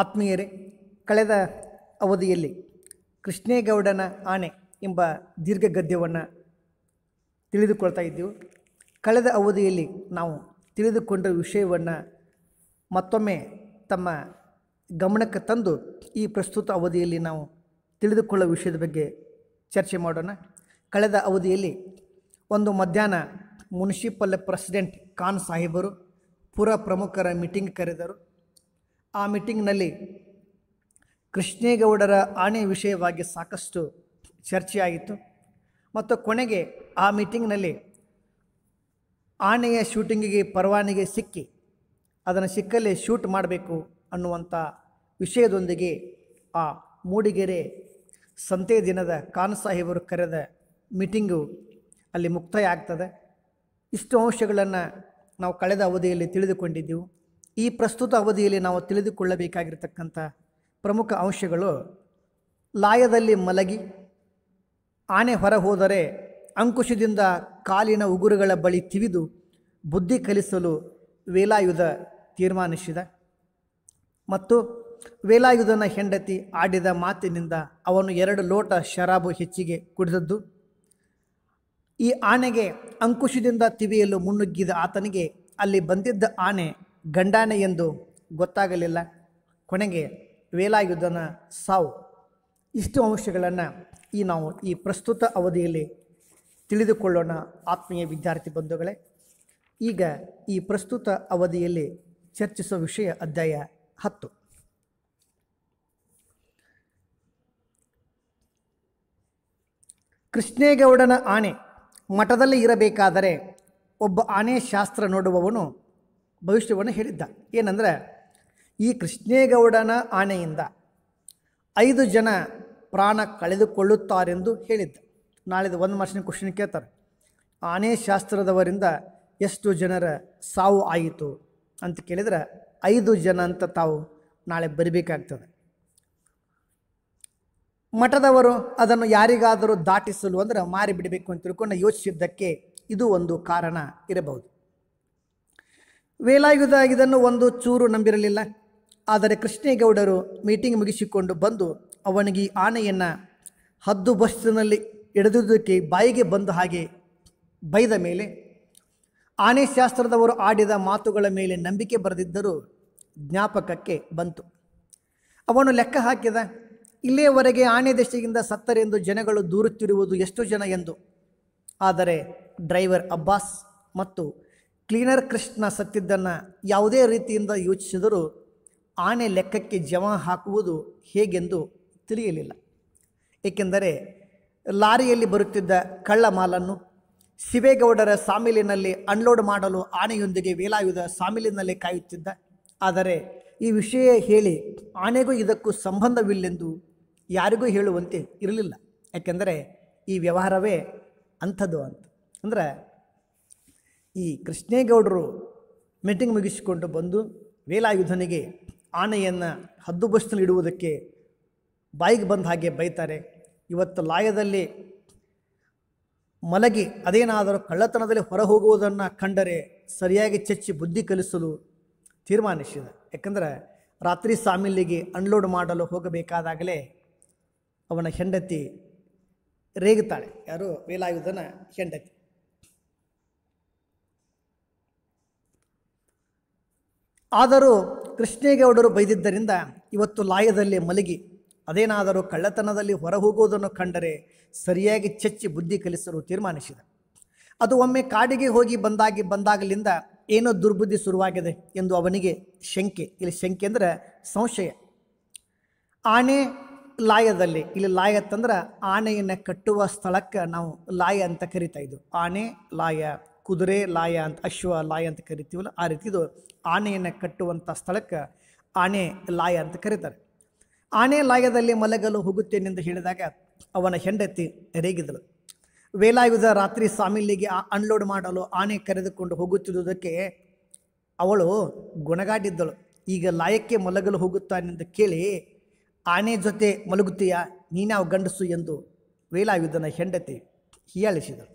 ಆತ್ಮೀಯರೇ ಕಳೆದ ಅವಧಿಯಲ್ಲಿ ಕೃಷ್ಣೇಗೌಡನ ಆನೆ ಎಂಬ ದೀರ್ಘ ಗದ್ಯವನ್ನು ತಿಳಿದುಕೊಳ್ತಾ ಇದ್ದೆವು ಕಳೆದ ಅವಧಿಯಲ್ಲಿ ನಾವು ತಿಳಿದುಕೊಂಡ ವಿಷಯವನ್ನು ಮತ್ತೊಮ್ಮೆ ತಮ್ಮ ಗಮನಕ್ಕೆ ತಂದು ಈ ಪ್ರಸ್ತುತ ಅವಧಿಯಲ್ಲಿ ನಾವು ತಿಳಿದುಕೊಳ್ಳೋ ವಿಷಯದ ಬಗ್ಗೆ ಚರ್ಚೆ ಮಾಡೋಣ ಕಳೆದ ಅವಧಿಯಲ್ಲಿ ಒಂದು ಮಧ್ಯಾಹ್ನ ಮುನ್ಸಿಪಲ್ ಪ್ರೆಸಿಡೆಂಟ್ ಖಾನ್ ಸಾಹೇಬರು ಪುರ ಪ್ರಮುಖರ ಮೀಟಿಂಗ್ ಕರೆದರು ಆ ಮೀಟಿಂಗ್ನಲ್ಲಿ ಕೃಷ್ಣೇಗೌಡರ ಆಣೆ ವಿಷಯವಾಗಿ ಸಾಕಷ್ಟು ಚರ್ಚೆಯಾಗಿತ್ತು ಮತ್ತು ಕೊನೆಗೆ ಆ ಮೀಟಿಂಗ್ನಲ್ಲಿ ಆನೆಯ ಶೂಟಿಂಗಿಗೆ ಪರವಾನಿಗೆ ಸಿಕ್ಕಿ ಅದನ್ನು ಸಿಕ್ಕಲ್ಲೇ ಶೂಟ್ ಮಾಡಬೇಕು ಅನ್ನುವಂಥ ವಿಷಯದೊಂದಿಗೆ ಆ ಮೂಡಿಗೆರೆ ಸಂತೆ ದಿನದ ಖಾನ್ ಸಾಹೇಬರು ಕರೆದ ಮೀಟಿಂಗು ಅಲ್ಲಿ ಮುಕ್ತಾಯ ಆಗ್ತದೆ ಇಷ್ಟು ಅಂಶಗಳನ್ನು ನಾವು ಕಳೆದ ಅವಧಿಯಲ್ಲಿ ತಿಳಿದುಕೊಂಡಿದ್ದೆವು ಈ ಪ್ರಸ್ತುತ ಅವಧಿಯಲ್ಲಿ ನಾವು ತಿಳಿದುಕೊಳ್ಳಬೇಕಾಗಿರ್ತಕ್ಕಂಥ ಪ್ರಮುಖ ಅಂಶಗಳು ಲಾಯದಲ್ಲಿ ಮಲಗಿ ಆನೆ ಹೊರ ಹೋದರೆ ಅಂಕುಶದಿಂದ ಕಾಲಿನ ಉಗುರುಗಳ ಬಳಿ ತಿವಿದು ಬುದ್ಧಿ ಕಲಿಸಲು ವೇಲಾಯುಧ ತೀರ್ಮಾನಿಸಿದ ಮತ್ತು ವೇಲಾಯುಧನ ಹೆಂಡತಿ ಆಡಿದ ಮಾತಿನಿಂದ ಅವನು ಎರಡು ಲೋಟ ಶರಾಬು ಹೆಚ್ಚಿಗೆ ಕುಡಿದದ್ದು ಈ ಆನೆಗೆ ಅಂಕುಶದಿಂದ ತಿವಿಯಲು ಮುನ್ನುಗ್ಗಿದ ಆತನಿಗೆ ಅಲ್ಲಿ ಬಂದಿದ್ದ ಆನೆ ಗಂಡಾನೆ ಎಂದು ಗೊತ್ತಾಗಲಿಲ್ಲ ಕೊನೆಗೆ ವೇಲಾಯುಧನ ಸಾವು ಇಷ್ಟು ಅಂಶಗಳನ್ನು ಈ ನಾವು ಈ ಪ್ರಸ್ತುತ ಅವಧಿಯಲ್ಲಿ ತಿಳಿದುಕೊಳ್ಳೋಣ ಆತ್ಮೀಯ ವಿದ್ಯಾರ್ಥಿ ಬಂಧುಗಳೇ ಈಗ ಈ ಪ್ರಸ್ತುತ ಅವಧಿಯಲ್ಲಿ ಚರ್ಚಿಸುವ ವಿಷಯ ಅಧ್ಯಾಯ ಹತ್ತು ಕೃಷ್ಣೇಗೌಡನ ಆನೆ ಮಠದಲ್ಲಿ ಇರಬೇಕಾದರೆ ಒಬ್ಬ ಆನೆ ಶಾಸ್ತ್ರ ನೋಡುವವನು ಭವಿಷ್ಯವನ್ನು ಹೇಳಿದ್ದ ಏನಂದರೆ ಈ ಕೃಷ್ಣೇಗೌಡನ ಆನೆಯಿಂದ ಐದು ಜನ ಪ್ರಾಣ ಕಳೆದುಕೊಳ್ಳುತ್ತಾರೆಂದು ಹೇಳಿದ್ದ ನಾಳೆದು ಒಂದು ಮಾರ್ಷಿನ ಕ್ವಶನ್ ಕೇಳ್ತಾರೆ ಆನೆ ಶಾಸ್ತ್ರದವರಿಂದ ಎಷ್ಟು ಜನರ ಸಾವು ಆಯಿತು ಅಂತ ಕೇಳಿದ್ರೆ ಐದು ಜನ ಅಂತ ತಾವು ನಾಳೆ ಬರಿಬೇಕಾಗ್ತದೆ ಮಠದವರು ಅದನ್ನು ಯಾರಿಗಾದರೂ ದಾಟಿಸಲು ಅಂದರೆ ಮಾರಿ ಬಿಡಬೇಕು ಅಂತ ತಿಳ್ಕೊಂಡು ಯೋಚಿಸಿದ್ದಕ್ಕೆ ಇದು ಒಂದು ಕಾರಣ ಇರಬಹುದು ವೇಲಾಯುಧ ಇದನ್ನು ಒಂದು ಚೂರು ನಂಬಿರಲಿಲ್ಲ ಆದರೆ ಕೃಷ್ಣೇಗೌಡರು ಮೀಟಿಂಗ್ ಮುಗಿಸಿಕೊಂಡು ಬಂದು ಅವನಿಗೆ ಆನೆಯನ್ನು ಹದ್ದು ಬಸ್ಸಿನಲ್ಲಿ ಎಳೆದುದಕ್ಕೆ ಬಾಯಿಗೆ ಬಂದ ಹಾಗೆ ಬೈದ ಮೇಲೆ ಆನೆ ಶಾಸ್ತ್ರದವರು ಆಡಿದ ಮಾತುಗಳ ಮೇಲೆ ನಂಬಿಕೆ ಬರೆದಿದ್ದರೂ ಜ್ಞಾಪಕಕ್ಕೆ ಬಂತು ಅವನು ಲೆಕ್ಕ ಹಾಕಿದ ಇಲ್ಲಿಯವರೆಗೆ ಆನೆ ದೆಸೆಯಿಂದ ಸತ್ತರೆಂದು ಜನಗಳು ದೂರುತ್ತಿರುವುದು ಎಷ್ಟು ಜನ ಎಂದು ಆದರೆ ಡ್ರೈವರ್ ಅಬ್ಬಾಸ್ ಮತ್ತು ಕ್ಲೀನರ್ ಕೃಷ್ಣ ಸತ್ತಿದ್ದನ್ನು ಯಾವುದೇ ರೀತಿಯಿಂದ ಯೋಚಿಸಿದರೂ ಆನೆ ಲೆಕ್ಕಕ್ಕೆ ಜಮ ಹಾಕುವುದು ಹೇಗೆಂದು ತಿಳಿಯಲಿಲ್ಲ ಏಕೆಂದರೆ ಲಾರಿಯಲ್ಲಿ ಬರುತ್ತಿದ್ದ ಕಳ್ಳ ಮಾಲನ್ನು ಶಿವೇಗೌಡರ ಸಾಮಿಲಿನಲ್ಲಿ ಅನ್ಲೋಡ್ ಮಾಡಲು ಆನೆಯೊಂದಿಗೆ ವೇಲಾಯುಧ ಸಾಮಿಲಿನಲ್ಲಿ ಕಾಯುತ್ತಿದ್ದ ಆದರೆ ಈ ವಿಷಯ ಹೇಳಿ ಆನೆಗೂ ಇದಕ್ಕೂ ಸಂಬಂಧವಿಲ್ಲೆಂದು ಯಾರಿಗೂ ಹೇಳುವಂತೆ ಇರಲಿಲ್ಲ ಯಾಕೆಂದರೆ ಈ ವ್ಯವಹಾರವೇ ಅಂಥದ್ದು ಅಂತ ಅಂದರೆ ಈ ಕೃಷ್ಣೇಗೌಡರು ಮೀಟಿಂಗ್ ಮುಗಿಸಿಕೊಂಡು ಬಂದು ವೇಲಾಯುಧನಿಗೆ ಆನೆಯನ್ನು ಹದ್ದುಬಸ್ತಲ್ಲಿ ಇಡುವುದಕ್ಕೆ ಬಾಯಿಗೆ ಬಂದ ಹಾಗೆ ಬೈತಾರೆ ಇವತ್ತು ಲಾಯದಲ್ಲಿ ಮಲಗಿ ಅದೇನಾದರೂ ಕಳ್ಳತನದಲ್ಲಿ ಹೊರ ಹೋಗುವುದನ್ನು ಕಂಡರೆ ಸರಿಯಾಗಿ ಚಚ್ಚಿ ಬುದ್ಧಿ ಕಲಿಸಲು ತೀರ್ಮಾನಿಸಿದ ಯಾಕಂದರೆ ರಾತ್ರಿ ಸಾಮಿಲಿಗೆ ಅನ್ಲೋಡ್ ಮಾಡಲು ಹೋಗಬೇಕಾದಾಗಲೇ ಅವನ ಹೆಂಡತಿ ರೇಗುತ್ತಾಳೆ ಯಾರು ವೇಲಾಯುಧನ ಹೆಂಡತಿ ಆದರೂ ಕೃಷ್ಣೇಗೌಡರು ಬೈದಿದ್ದರಿಂದ ಇವತ್ತು ಲಾಯದಲ್ಲಿ ಮಲಗಿ ಅದೇನಾದರೂ ಕಳ್ಳತನದಲ್ಲಿ ಹೊರಹೋಗುವುದನ್ನು ಕಂಡರೆ ಸರಿಯಾಗಿ ಚಚ್ಚಿ ಬುದ್ಧಿ ಕಲಿಸಲು ತೀರ್ಮಾನಿಸಿದ ಅದು ಒಮ್ಮೆ ಕಾಡಿಗೆ ಹೋಗಿ ಬಂದಾಗಿ ಬಂದಾಗಲಿಂದ ಏನೋ ದುರ್ಬುದ್ಧಿ ಶುರುವಾಗಿದೆ ಎಂದು ಅವನಿಗೆ ಶಂಕೆ ಇಲ್ಲಿ ಶಂಕೆ ಅಂದರೆ ಸಂಶಯ ಆನೆ ಲಾಯದಲ್ಲಿ ಇಲ್ಲಿ ಲಾಯ ತಂದ್ರೆ ಆನೆಯನ್ನು ಕಟ್ಟುವ ಸ್ಥಳಕ್ಕೆ ನಾವು ಲಾಯ ಅಂತ ಕರಿತಾ ಇದ್ವು ಆನೆ ಲಾಯ ಕುದುರೆ ಲಾಯ ಅಂತ ಅಶ್ವ ಲಾಯ ಅಂತ ಕರಿತೀವಲ್ಲ ಆ ರೀತಿ ಇದು ಆನೆಯನ್ನು ಕಟ್ಟುವಂಥ ಸ್ಥಳಕ್ಕೆ ಆನೆ ಲಾಯ ಅಂತ ಕರೀತಾರೆ ಆನೆ ಲಾಯದಲ್ಲಿ ಮಲಗಲು ಹೋಗುತ್ತೇನೆಂದು ಹೇಳಿದಾಗ ಅವನ ಹೆಂಡತಿ ರೇಗಿದಳು ವೇಲಾಯುಧ ರಾತ್ರಿ ಸಾಮಿಲಿಗೆ ಅನ್ಲೋಡ್ ಮಾಡಲು ಆನೆ ಕರೆದುಕೊಂಡು ಹೋಗುತ್ತಿದ್ದುದಕ್ಕೆ ಅವಳು ಗುಣಗಾಡಿದ್ದಳು ಈಗ ಲಾಯಕ್ಕೆ ಮಲಗಲು ಹೋಗುತ್ತಾನೆಂದು ಕೇಳಿ ಆನೆ ಜೊತೆ ಮಲಗುತ್ತೀಯ ನೀನಾವ್ ಗಂಡಸು ಎಂದು ವೇಲಾಯುಧನ ಹೆಂಡತಿ ಹೀಯಾಳಿಸಿದಳು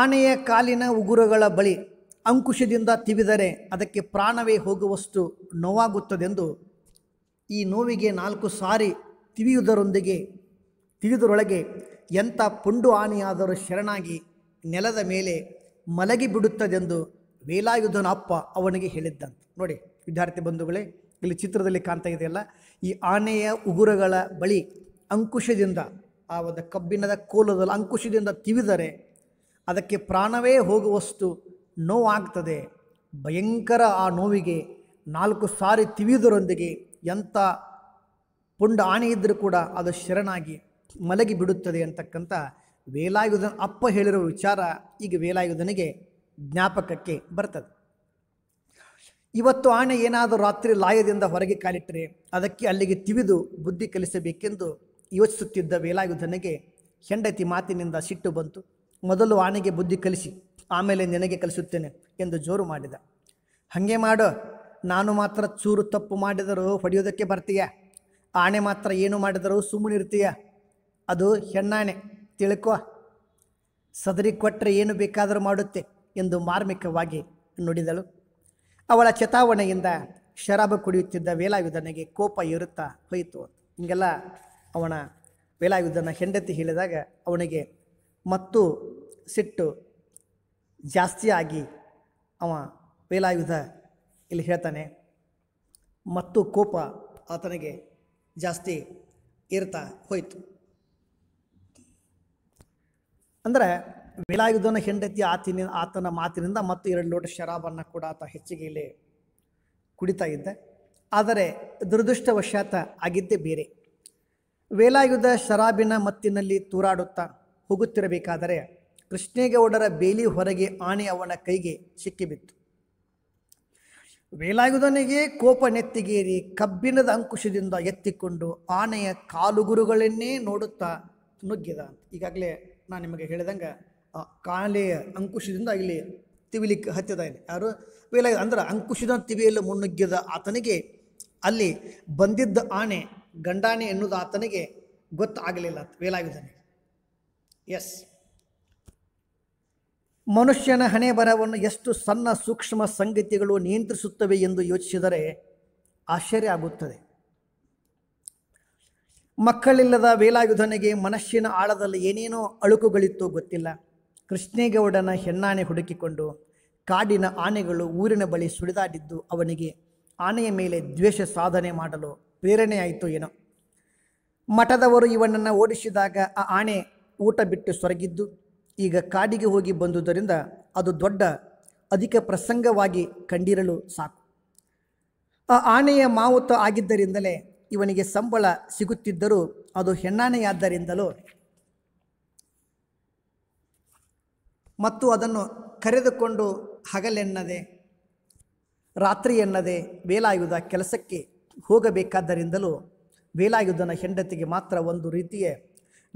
ಆನೆಯ ಕಾಲಿನ ಉಗುರುಗಳ ಬಳಿ ಅಂಕುಶದಿಂದ ತಿವಿದರೆ ಅದಕ್ಕೆ ಪ್ರಾಣವೇ ಹೋಗುವಷ್ಟು ನೋವಾಗುತ್ತದೆಂದು ಈ ನೋವಿಗೆ ನಾಲ್ಕು ಸಾರಿ ತಿವಿಯುವುದರೊಂದಿಗೆ ತಿವಿದರೊಳಗೆ ಎಂಥ ಪುಂಡು ಆನೆಯಾದರೂ ಶರಣಾಗಿ ನೆಲದ ಮೇಲೆ ಮಲಗಿ ಬಿಡುತ್ತದೆಂದು ವೇಲಾಯುಧನ ಅಪ್ಪ ಅವನಿಗೆ ಹೇಳಿದ್ದಂತೆ ನೋಡಿ ವಿದ್ಯಾರ್ಥಿ ಬಂಧುಗಳೇ ಇಲ್ಲಿ ಚಿತ್ರದಲ್ಲಿ ಕಾಣ್ತಾ ಇದೆಯಲ್ಲ ಈ ಆನೆಯ ಉಗುರಗಳ ಬಳಿ ಅಂಕುಶದಿಂದ ಆ ಒಂದು ಕಬ್ಬಿಣದ ಕೋಲದಲ್ಲಿ ಅಂಕುಶದಿಂದ ತಿವಿದರೆ ಅದಕ್ಕೆ ಪ್ರಾಣವೇ ಹೋಗುವಷ್ಟು ನೋವಾಗ್ತದೆ ಭಯಂಕರ ಆ ನೋವಿಗೆ ನಾಲ್ಕು ಸಾರಿ ತಿವಿಯುವುದರೊಂದಿಗೆ ಎಂಥ ಪುಂಡ ಆಣೆ ಇದ್ದರೂ ಕೂಡ ಅದು ಶರಣಾಗಿ ಮಲಗಿ ಬಿಡುತ್ತದೆ ಅಂತಕ್ಕಂಥ ವೇಲಾಯುಧನ ಅಪ್ಪ ಹೇಳಿರೋ ವಿಚಾರ ಈಗ ವೇಲಾಯುಧನಿಗೆ ಜ್ಞಾಪಕಕ್ಕೆ ಬರ್ತದೆ ಇವತ್ತು ಆಣೆ ಏನಾದರೂ ರಾತ್ರಿ ಲಾಯದಿಂದ ಹೊರಗೆ ಕಾಲಿಟ್ಟರೆ ಅದಕ್ಕೆ ಅಲ್ಲಿಗೆ ತಿವಿದು ಬುದ್ಧಿ ಕಲಿಸಬೇಕೆಂದು ಯೋಚಿಸುತ್ತಿದ್ದ ವೇಲಾಯುಧನಿಗೆ ಹೆಂಡತಿ ಮಾತಿನಿಂದ ಸಿಟ್ಟು ಬಂತು ಮೊದಲು ಆನೆಗೆ ಬುದ್ಧಿ ಕಲಿಸಿ ಆಮೇಲೆ ನಿನಗೆ ಕಲಿಸುತ್ತೇನೆ ಎಂದು ಜೋರು ಮಾಡಿದ ಹಾಗೆ ಮಾಡು ನಾನು ಮಾತ್ರ ಚೂರು ತಪ್ಪು ಮಾಡಿದರೂ ಹೊಡೆಯೋದಕ್ಕೆ ಬರ್ತೀಯ ಆಣೆ ಮಾತ್ರ ಏನು ಮಾಡಿದರೂ ಸುಮ್ಮನಿರ್ತೀಯ ಅದು ಹೆಣ್ಣಾಣೆ ತಿಳ್ಕೊ ಸದರಿ ಕೊಟ್ಟರೆ ಏನು ಬೇಕಾದರೂ ಮಾಡುತ್ತೆ ಎಂದು ಮಾರ್ಮಿಕವಾಗಿ ನುಡಿದಳು ಅವಳ ಚೇತಾವಣೆಯಿಂದ ಶರಾಬು ಕುಡಿಯುತ್ತಿದ್ದ ವೇಲಾಯುಧನಿಗೆ ಕೋಪ ಇರುತ್ತಾ ಹೋಯಿತು ಹೀಗೆಲ್ಲ ಅವನ ವೇಲಾಯುಧನ ಹೆಂಡತಿ ಹೇಳಿದಾಗ ಅವನಿಗೆ ಮತ್ತು ಸಿಟ್ಟು ಜಾಸ್ತಿ ಆಗಿ ಅವ ವೇಲಾಯುಧ ಇಲ್ಲಿ ಹೇಳ್ತಾನೆ ಮತ್ತು ಕೋಪ ಆತನಿಗೆ ಜಾಸ್ತಿ ಇರ್ತಾ ಹೋಯಿತು ಅಂದರೆ ವೇಲಾಯುಧನ ಹೆಂಡತಿ ಆತಿನ ಆತನ ಮಾತಿನಿಂದ ಮತ್ತು ಎರಡು ಲೋಟ ಶರಾಬನ್ನು ಕೂಡ ಆತ ಹೆಚ್ಚಿಗೆ ಇಲ್ಲಿ ಕುಡಿತಾ ಇದ್ದ ಆದರೆ ದುರದೃಷ್ಟವಶಾತ ಆಗಿದ್ದೇ ಬೇರೆ ವೇಲಾಯುಧ ಶರಾಬಿನ ಮತ್ತಿನಲ್ಲಿ ತೂರಾಡುತ್ತಾ ಹೋಗುತ್ತಿರಬೇಕಾದರೆ ಕೃಷ್ಣೇಗೌಡರ ಬೇಲಿ ಹೊರಗೆ ಆನೆ ಅವನ ಕೈಗೆ ಸಿಕ್ಕಿಬಿತ್ತು ವೇಲಾಯುಧನಿಗೆ ಕೋಪ ನೆತ್ತಿಗೇರಿ ಕಬ್ಬಿಣದ ಅಂಕುಶದಿಂದ ಎತ್ತಿಕೊಂಡು ಆನೆಯ ಕಾಲುಗುರುಗಳನ್ನೇ ನೋಡುತ್ತಾ ನುಗ್ಗಿದ ಅಂತ ಈಗಾಗಲೇ ನಾನು ನಿಮಗೆ ಹೇಳಿದಂಗೆ ಕಾಲೆಯ ಅಂಕುಶದಿಂದ ಇಲ್ಲಿ ತಿವಿಲಿಕ್ಕೆ ಹತ್ತಿದ ಯಾರು ವೇಲಾಯುಧನ ಅಂದ್ರೆ ಅಂಕುಶದ ತಿವಿಯಲ್ಲಿ ಮುನ್ನುಗ್ಗಿದ ಆತನಿಗೆ ಅಲ್ಲಿ ಬಂದಿದ್ದ ಆನೆ ಗಂಡಾನೆ ಎನ್ನುವುದು ಆತನಿಗೆ ಗೊತ್ತಾಗಲಿಲ್ಲ ವೇಲಾಯುಧನಿಗೆ ಎಸ್ ಮನುಷ್ಯನ ಹಣೆ ಬರವನ್ನು ಎಷ್ಟು ಸಣ್ಣ ಸೂಕ್ಷ್ಮ ಸಂಗತಿಗಳು ನಿಯಂತ್ರಿಸುತ್ತವೆ ಎಂದು ಯೋಚಿಸಿದರೆ ಆಶ್ಚರ್ಯ ಆಗುತ್ತದೆ ಮಕ್ಕಳಿಲ್ಲದ ವೇಲಾಯುಧನಿಗೆ ಮನಸ್ಸಿನ ಆಳದಲ್ಲಿ ಏನೇನೋ ಅಳುಕುಗಳಿತ್ತು ಗೊತ್ತಿಲ್ಲ ಕೃಷ್ಣೇಗೌಡನ ಹೆಣ್ಣಾನೆ ಹುಡುಕಿಕೊಂಡು ಕಾಡಿನ ಆನೆಗಳು ಊರಿನ ಬಳಿ ಸುಳಿದಾಡಿದ್ದು ಅವನಿಗೆ ಆನೆಯ ಮೇಲೆ ದ್ವೇಷ ಸಾಧನೆ ಮಾಡಲು ಪ್ರೇರಣೆಯಾಯಿತು ಏನೋ ಮಠದವರು ಇವನನ್ನು ಓಡಿಸಿದಾಗ ಆ ಆನೆ ಊಟ ಬಿಟ್ಟು ಸೊರಗಿದ್ದು ಈಗ ಕಾಡಿಗೆ ಹೋಗಿ ಬಂದುದರಿಂದ ಅದು ದೊಡ್ಡ ಅಧಿಕ ಪ್ರಸಂಗವಾಗಿ ಕಂಡಿರಲು ಸಾಕು ಆ ಆನೆಯ ಮಾವುತ ಆಗಿದ್ದರಿಂದಲೇ ಇವನಿಗೆ ಸಂಬಳ ಸಿಗುತ್ತಿದ್ದರೂ ಅದು ಹೆಣ್ಣಾನೆಯಾದ್ದರಿಂದಲೂ ಮತ್ತು ಅದನ್ನು ಕರೆದುಕೊಂಡು ಹಗಲೆನ್ನದೆ ರಾತ್ರಿ ಎನ್ನದೆ ವೇಲಾಯುಧ ಕೆಲಸಕ್ಕೆ ಹೋಗಬೇಕಾದ್ದರಿಂದಲೂ ವೇಲಾಯುಧನ ಹೆಂಡತಿಗೆ ಮಾತ್ರ ಒಂದು ರೀತಿಯ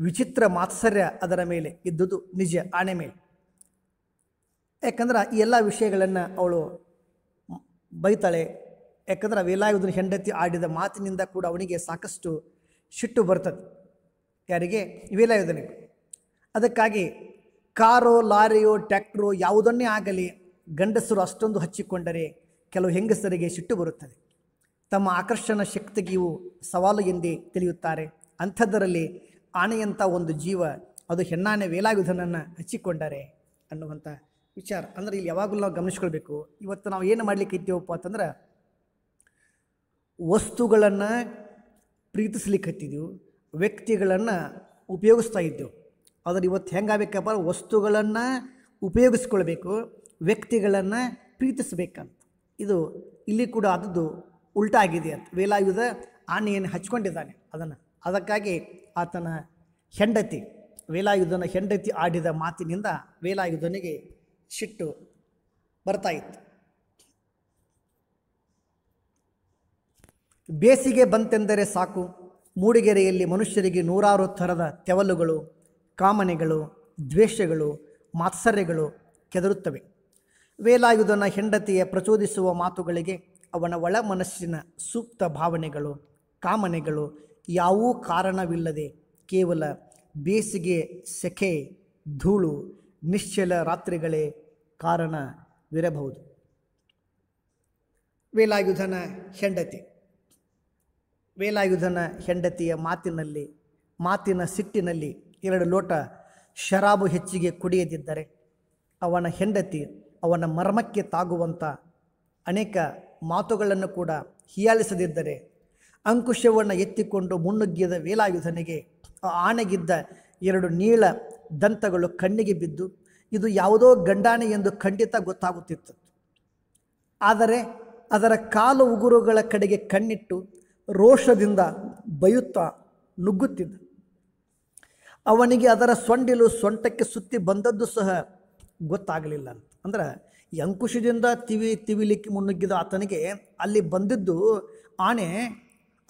ವಿಚಿತ್ರ ಮಾತ್ಸರ್ಯ ಅದರ ಮೇಲೆ ಇದ್ದುದು ನಿಜ ಆಣೆ ಮೇಲೆ ಯಾಕಂದ್ರೆ ಈ ಎಲ್ಲ ವಿಷಯಗಳನ್ನು ಅವಳು ಬೈತಾಳೆ ಯಾಕಂದ್ರೆ ವೇಲಾಯುಧನ ಹೆಂಡತಿ ಆಡಿದ ಮಾತಿನಿಂದ ಕೂಡ ಅವನಿಗೆ ಸಾಕಷ್ಟು ಸಿಟ್ಟು ಬರ್ತದೆ ಯಾರಿಗೆ ವೇಲಾಯುಧನಿಗೆ ಅದಕ್ಕಾಗಿ ಕಾರೋ ಲಾರಿಯೋ ಟ್ಯಾಕ್ಟ್ರೋ ಯಾವುದನ್ನೇ ಆಗಲಿ ಗಂಡಸರು ಅಷ್ಟೊಂದು ಹಚ್ಚಿಕೊಂಡರೆ ಕೆಲವು ಹೆಂಗಸರಿಗೆ ಸಿಟ್ಟು ಬರುತ್ತದೆ ತಮ್ಮ ಆಕರ್ಷಣ ಶಕ್ತಿಗೆ ಇವು ಸವಾಲು ಎಂದೇ ತಿಳಿಯುತ್ತಾರೆ ಅಂಥದ್ದರಲ್ಲಿ ಆನೆಯಂಥ ಒಂದು ಜೀವ ಅದು ಹೆಣ್ಣಾನೆ ವೇಲಾಯುಧನನ್ನು ಹಚ್ಚಿಕೊಂಡರೆ ಅನ್ನುವಂಥ ವಿಚಾರ ಅಂದರೆ ಇಲ್ಲಿ ಯಾವಾಗಲೂ ನಾವು ಗಮನಿಸ್ಕೊಳ್ಬೇಕು ಇವತ್ತು ನಾವು ಏನು ಮಾಡಲಿಕ್ಕೆ ಇದ್ದೇವಪ್ಪ ಅಂತಂದ್ರೆ ವಸ್ತುಗಳನ್ನು ಹತ್ತಿದ್ದೆವು ವ್ಯಕ್ತಿಗಳನ್ನು ಉಪಯೋಗಿಸ್ತಾ ಇದ್ದೆವು ಆದರೆ ಇವತ್ತು ಹೆಂಗಾಗಬೇಕಪ್ಪ ವಸ್ತುಗಳನ್ನು ಉಪಯೋಗಿಸ್ಕೊಳ್ಬೇಕು ವ್ಯಕ್ತಿಗಳನ್ನು ಪ್ರೀತಿಸ್ಬೇಕಂತ ಇದು ಇಲ್ಲಿ ಕೂಡ ಅದದ್ದು ಉಲ್ಟಾಗಿದೆ ಅಂತ ವೇಲಾಯುಧ ಆನೆಯನ್ನು ಹಚ್ಕೊಂಡಿದ್ದಾನೆ ಅದನ್ನು ಅದಕ್ಕಾಗಿ ಆತನ ಹೆಂಡತಿ ವೇಲಾಯುಧನ ಹೆಂಡತಿ ಆಡಿದ ಮಾತಿನಿಂದ ವೇಲಾಯುಧನಿಗೆ ಸಿಟ್ಟು ಬರ್ತಾ ಇತ್ತು ಬೇಸಿಗೆ ಬಂತೆಂದರೆ ಸಾಕು ಮೂಡಿಗೆರೆಯಲ್ಲಿ ಮನುಷ್ಯರಿಗೆ ನೂರಾರು ಥರದ ತೆವಲುಗಳು ಕಾಮನೆಗಳು ದ್ವೇಷಗಳು ಮಾತ್ಸರ್ಯಗಳು ಕೆದರುತ್ತವೆ ವೇಲಾಯುಧನ ಹೆಂಡತಿಯ ಪ್ರಚೋದಿಸುವ ಮಾತುಗಳಿಗೆ ಅವನ ಒಳ ಮನಸ್ಸಿನ ಸೂಕ್ತ ಭಾವನೆಗಳು ಕಾಮನೆಗಳು ಯಾವೂ ಕಾರಣವಿಲ್ಲದೆ ಕೇವಲ ಬೇಸಿಗೆ ಸೆಖೆ ಧೂಳು ನಿಶ್ಚಲ ರಾತ್ರಿಗಳೇ ಕಾರಣವಿರಬಹುದು ವೇಲಾಯುಧನ ಹೆಂಡತಿ ವೇಲಾಯುಧನ ಹೆಂಡತಿಯ ಮಾತಿನಲ್ಲಿ ಮಾತಿನ ಸಿಟ್ಟಿನಲ್ಲಿ ಎರಡು ಲೋಟ ಶರಾಬು ಹೆಚ್ಚಿಗೆ ಕುಡಿಯದಿದ್ದರೆ ಅವನ ಹೆಂಡತಿ ಅವನ ಮರ್ಮಕ್ಕೆ ತಾಗುವಂಥ ಅನೇಕ ಮಾತುಗಳನ್ನು ಕೂಡ ಹೀಯಾಳಿಸದಿದ್ದರೆ ಅಂಕುಶವನ್ನು ಎತ್ತಿಕೊಂಡು ಮುನ್ನುಗ್ಗಿದ ವೇಲಾಯುಧನಿಗೆ ಆನೆಗಿದ್ದ ಎರಡು ನೀಳ ದಂತಗಳು ಕಣ್ಣಿಗೆ ಬಿದ್ದು ಇದು ಯಾವುದೋ ಗಂಡಾನೆ ಎಂದು ಖಂಡಿತ ಗೊತ್ತಾಗುತ್ತಿತ್ತು ಆದರೆ ಅದರ ಕಾಲು ಉಗುರುಗಳ ಕಡೆಗೆ ಕಣ್ಣಿಟ್ಟು ರೋಷದಿಂದ ಬಯುತ್ತಾ ನುಗ್ಗುತ್ತಿದ್ದ ಅವನಿಗೆ ಅದರ ಸೊಂಡಿಲು ಸೊಂಟಕ್ಕೆ ಸುತ್ತಿ ಬಂದದ್ದು ಸಹ ಗೊತ್ತಾಗಲಿಲ್ಲ ಅಂತ ಅಂದ್ರೆ ಅಂಕುಶದಿಂದ ತಿವಿ ತಿವಿಲಿಕ್ಕೆ ಮುನ್ನುಗ್ಗಿದ ಆತನಿಗೆ ಅಲ್ಲಿ ಬಂದಿದ್ದು ಆನೆ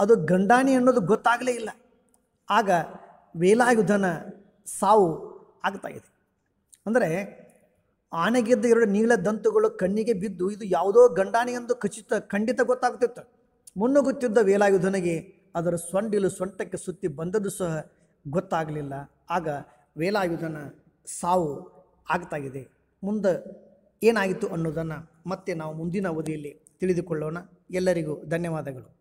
ಅದು ಗಂಡಾಣಿ ಅನ್ನೋದು ಗೊತ್ತಾಗಲೇ ಇಲ್ಲ ಆಗ ವೇಲಾಯುಧನ ಸಾವು ಆಗ್ತಾಯಿದೆ ಅಂದರೆ ಆನೆಗೆದ್ದ ಎರಡು ನೀಳ ದಂತುಗಳು ಕಣ್ಣಿಗೆ ಬಿದ್ದು ಇದು ಯಾವುದೋ ಗಂಡಾಣಿ ಎಂದು ಖಚಿತ ಖಂಡಿತ ಗೊತ್ತಾಗ್ತಿತ್ತು ಮುನ್ನುಗುತ್ತಿದ್ದ ವೇಲಾಯುಧನಿಗೆ ಅದರ ಸೊಂಡಿಲು ಸೊಂಟಕ್ಕೆ ಸುತ್ತಿ ಬಂದದ್ದು ಸಹ ಗೊತ್ತಾಗಲಿಲ್ಲ ಆಗ ವೇಲಾಯುಧನ ಸಾವು ಇದೆ ಮುಂದೆ ಏನಾಯಿತು ಅನ್ನೋದನ್ನು ಮತ್ತೆ ನಾವು ಮುಂದಿನ ಅವಧಿಯಲ್ಲಿ ತಿಳಿದುಕೊಳ್ಳೋಣ ಎಲ್ಲರಿಗೂ ಧನ್ಯವಾದಗಳು